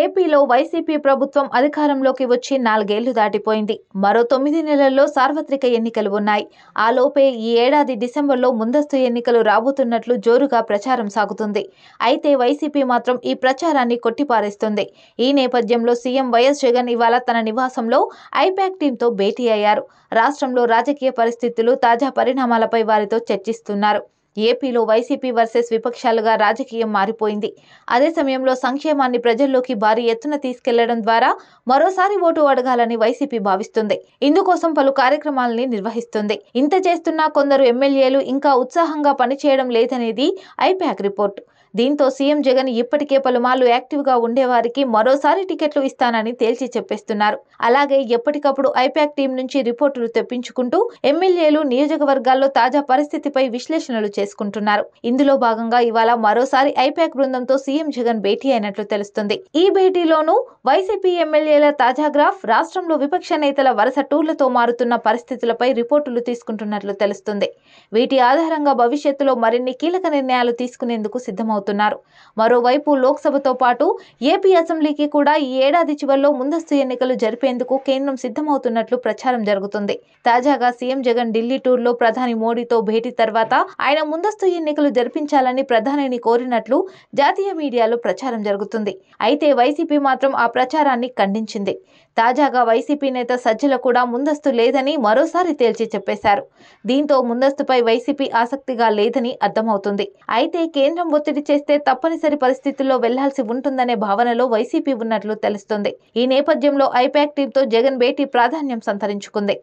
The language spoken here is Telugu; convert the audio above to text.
ఏపీలో వైసీపీ ప్రభుత్వం అధికారంలోకి వచ్చి నాలుగేళ్లు దాటిపోయింది మరో తొమ్మిది నెలల్లో సార్వత్రిక ఎన్నికలు ఉన్నాయి ఆలోపే ఈ ఏడాది డిసెంబర్లో ముందస్తు ఎన్నికలు రాబోతున్నట్లు జోరుగా ప్రచారం సాగుతుంది అయితే వైసీపీ మాత్రం ఈ ప్రచారాన్ని కొట్టిపారేస్తుంది ఈ నేపథ్యంలో సీఎం వైఎస్ జగన్ ఇవాళ తన నివాసంలో ఐపాక్ టీంతో భేటీ అయ్యారు రాష్ట్రంలో రాజకీయ పరిస్థితులు తాజా పరిణామాలపై వారితో చర్చిస్తున్నారు ఏపీలో వైసీపీ వర్సెస్ విపక్షాలుగా రాజకీయం మారిపోయింది అదే సమయంలో సంక్షేమాన్ని ప్రజల్లోకి భారీ ఎత్తున తీసుకెళ్లడం ద్వారా మరోసారి ఓటు అడగాలని వైసీపీ భావిస్తుంది ఇందుకోసం పలు కార్యక్రమాలని నిర్వహిస్తుంది ఇంత చేస్తున్నా కొందరు ఎమ్మెల్యేలు ఇంకా ఉత్సాహంగా పనిచేయడం లేదనేది ఐపాక్ రిపోర్ట్ దీంతో సీఎం జగన్ ఇప్పటికే పలుమార్లు యాక్టివ్గా ఉండేవారికి మరోసారి టికెట్లు ఇస్తానని తేల్చి చెప్పేస్తున్నారు అలాగే ఎప్పటికప్పుడు ఐపాక్ టీం నుంచి రిపోర్టులు తెప్పించుకుంటూ ఎమ్మెల్యేలు నియోజకవర్గాల్లో తాజా పరిస్థితిపై విశ్లేషణలు చేసుకుంటున్నారు ఇందులో భాగంగా ఇవాళ మరోసారి ఐపాక్ బృందంతో సీఎం జగన్ భేటీ అయినట్లు తెలుస్తుంది ఈ భేటీలోనూ వైసీపీ ఎమ్మెల్యేల తాజా గ్రాఫ్ రాష్ట్రంలో విపక్ష నేతల వరుస టూర్లతో మారుతున్న పరిస్థితులపై రిపోర్టులు తీసుకుంటున్నట్లు తెలుస్తుంది వీటి ఆధారంగా భవిష్యత్తులో మరిన్ని కీలక నిర్ణయాలు తీసుకునేందుకు సిద్ధమవుతున్నారు మరోవైపు లోక్సభతో పాటు ఏపీ అసెంబ్లీకి కూడా ఈ ఏడాది చివరిలో ముందస్తు ఎన్నికలు జరిపేందుకు కేంద్రం సిద్ధమవుతున్నట్లు ప్రచారం జరుగుతుంది తాజాగా సీఎం జగన్ ఢిల్లీ టూర్లో ప్రధాని మోడీతో భేటీ తర్వాత ఆయన ముందస్తు ఎన్నికలు జరిపించాలని ప్రధానిని కోరినట్లు జాతీయ మీడియాలో ప్రచారం జరుగుతుంది అయితే వైసీపీ మాత్రం ఆ ప్రచారాన్ని ఖండించింది తాజాగా వైసీపీ నేత సజ్జల కూడా ముందస్తు లేదని మరోసారి తేల్చి చెప్పేశారు దీంతో ముందస్తుపై వైసీపీ ఆసక్తిగా లేదని అర్థమవుతుంది అయితే కేంద్రం ఒత్తిడి చేస్తే తప్పనిసరి పరిస్థితుల్లో వెళ్లాల్సి ఉంటుందనే భావనలో వైసీపీ ఉన్నట్లు తెలుస్తుంది ఈ నేపథ్యంలో ఐపాక్ టీంతో జగన్ భేటీ ప్రాధాన్యం సంతరించుకుంది